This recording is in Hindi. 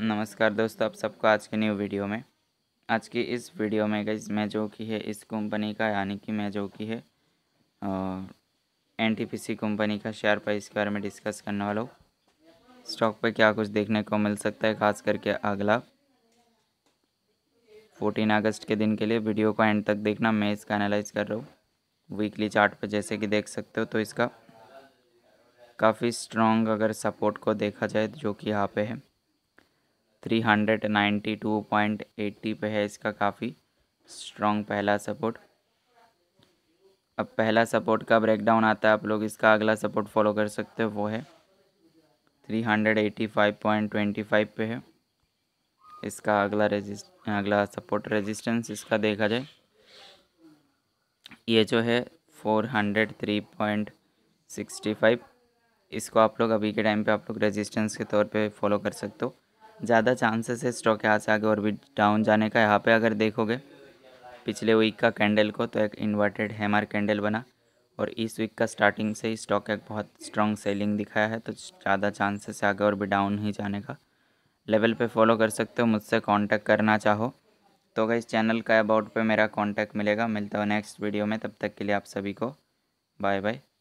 नमस्कार दोस्तों आप सबको आज के न्यू वीडियो में आज की इस वीडियो में गई मैं जो की है इस कंपनी का यानी कि मैं जो की है एन कंपनी का शेयर प्राइस के बारे में डिस्कस करने वाला हूँ स्टॉक पे क्या कुछ देखने को मिल सकता है खास करके अगला फोर्टीन अगस्त के दिन के लिए वीडियो को एंड तक देखना मैं इसका एनालाइज कर रहा हूँ वीकली चार्ट पे जैसे कि देख सकते हो तो इसका काफ़ी स्ट्रॉन्ग अगर सपोर्ट को देखा जाए जो कि यहाँ पे है three hundred ninety two point eighty पे है इसका काफ़ी स्ट्रॉन्ग पहला सपोर्ट अब पहला सपोर्ट का ब्रेकडाउन आता है आप लोग इसका अगला सपोर्ट फॉलो कर सकते हो वो है three hundred eighty five point twenty five पे है इसका अगला रेजिस्ट अगला सपोर्ट रेजिस्टेंस इसका देखा जाए ये जो है four hundred three point sixty five इसको आप लोग अभी के टाइम पे आप लोग रेजिस्टेंस के तौर पे फॉलो कर सकते हो ज़्यादा चांसेस है स्टॉक यहाँ से आगे और भी डाउन जाने का यहाँ पे अगर देखोगे पिछले वीक का कैंडल को तो एक इन्वर्टेड हैमर कैंडल बना और इस वीक का स्टार्टिंग से ही स्टॉक एक बहुत स्ट्रॉन्ग सेलिंग दिखाया है तो ज़्यादा चांसेस आगे और भी डाउन ही जाने का लेवल पे फॉलो कर सकते हो मुझसे कांटेक्ट करना चाहो तो अगर इस चैनल का अबाउट पे मेरा कांटेक्ट मिलेगा मिलता है नेक्स्ट वीडियो में तब तक के लिए आप सभी को बाय बाय